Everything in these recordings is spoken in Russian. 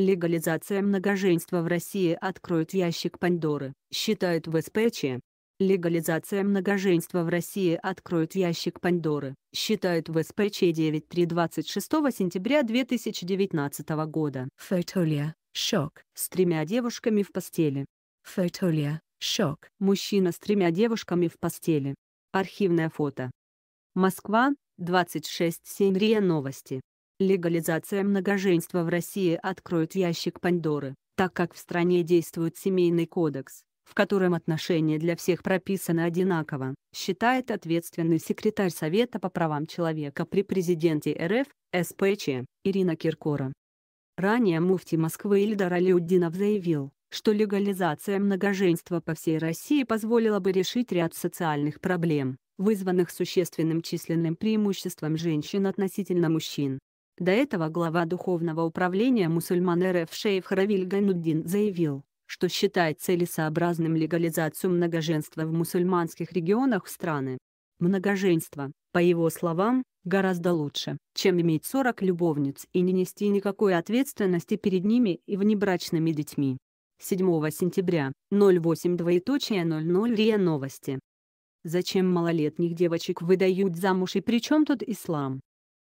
Легализация многоженства в России откроет ящик Пандоры, считают в СПЧ. Легализация многоженства в России откроет ящик Пандоры, считают в СПЧ 9.3 сентября 2019 года. Фотолия, шок. С тремя девушками в постели. Фотолия, шок. Мужчина с тремя девушками в постели. Архивное фото. Москва, 26.7 РИА Новости. Легализация многоженства в России откроет ящик Пандоры, так как в стране действует семейный кодекс, в котором отношения для всех прописаны одинаково, считает ответственный секретарь Совета по правам человека при президенте РФ, СПЧ, Ирина Киркора. Ранее муфти Москвы Ильдар Алиуддинов заявил, что легализация многоженства по всей России позволила бы решить ряд социальных проблем, вызванных существенным численным преимуществом женщин относительно мужчин. До этого глава Духовного управления мусульман РФ Шейф Равиль Гайнуддин заявил, что считает целесообразным легализацию многоженства в мусульманских регионах страны. Многоженство, по его словам, гораздо лучше, чем иметь 40 любовниц и не нести никакой ответственности перед ними и внебрачными детьми. 7 сентября, 08.00 РИА Новости. Зачем малолетних девочек выдают замуж и при чем тут ислам?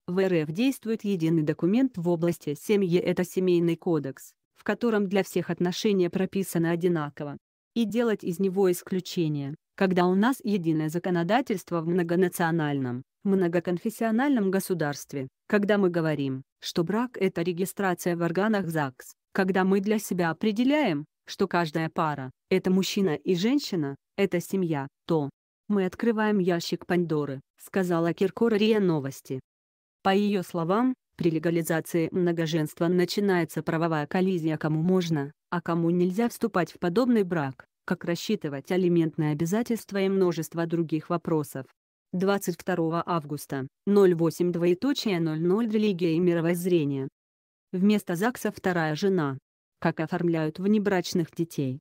В РФ действует единый документ в области семьи – это Семейный кодекс, в котором для всех отношения прописано одинаково. И делать из него исключение, когда у нас единое законодательство в многонациональном, многоконфессиональном государстве, когда мы говорим, что брак – это регистрация в органах ЗАГС, когда мы для себя определяем, что каждая пара – это мужчина и женщина, это семья, то мы открываем ящик Пандоры, сказала Киркор РИА Новости. По ее словам, при легализации многоженства начинается правовая коллизия а кому можно, а кому нельзя вступать в подобный брак, как рассчитывать алиментные обязательства и множество других вопросов. 22 августа, 08 Религия и мировоззрение. Вместо ЗАГСа вторая жена. Как оформляют внебрачных детей.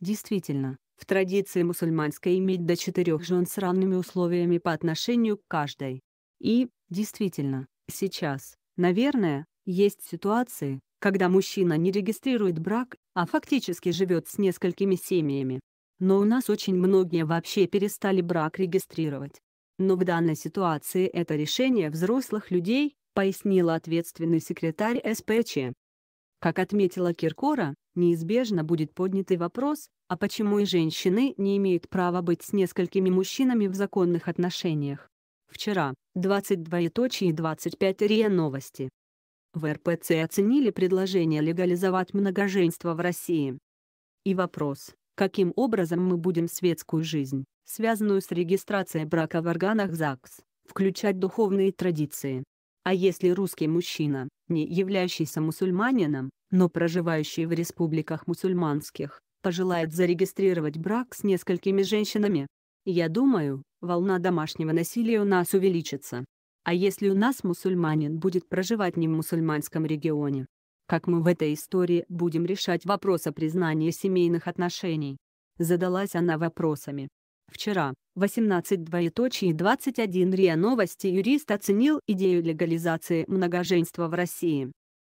Действительно, в традиции мусульманской иметь до четырех жен с равными условиями по отношению к каждой. И, Действительно, сейчас, наверное, есть ситуации, когда мужчина не регистрирует брак, а фактически живет с несколькими семьями. Но у нас очень многие вообще перестали брак регистрировать. Но в данной ситуации это решение взрослых людей, пояснила ответственный секретарь СПЧ. Как отметила Киркора, неизбежно будет поднятый вопрос, а почему и женщины не имеют права быть с несколькими мужчинами в законных отношениях. Вчера, 22.25 РИА Новости. В РПЦ оценили предложение легализовать многоженство в России. И вопрос, каким образом мы будем светскую жизнь, связанную с регистрацией брака в органах ЗАГС, включать духовные традиции. А если русский мужчина, не являющийся мусульманином, но проживающий в республиках мусульманских, пожелает зарегистрировать брак с несколькими женщинами, я думаю, волна домашнего насилия у нас увеличится. А если у нас мусульманин будет проживать не в мусульманском регионе? Как мы в этой истории будем решать вопрос о признании семейных отношений? Задалась она вопросами. Вчера, 18:21 РИА Новости юрист оценил идею легализации многоженства в России.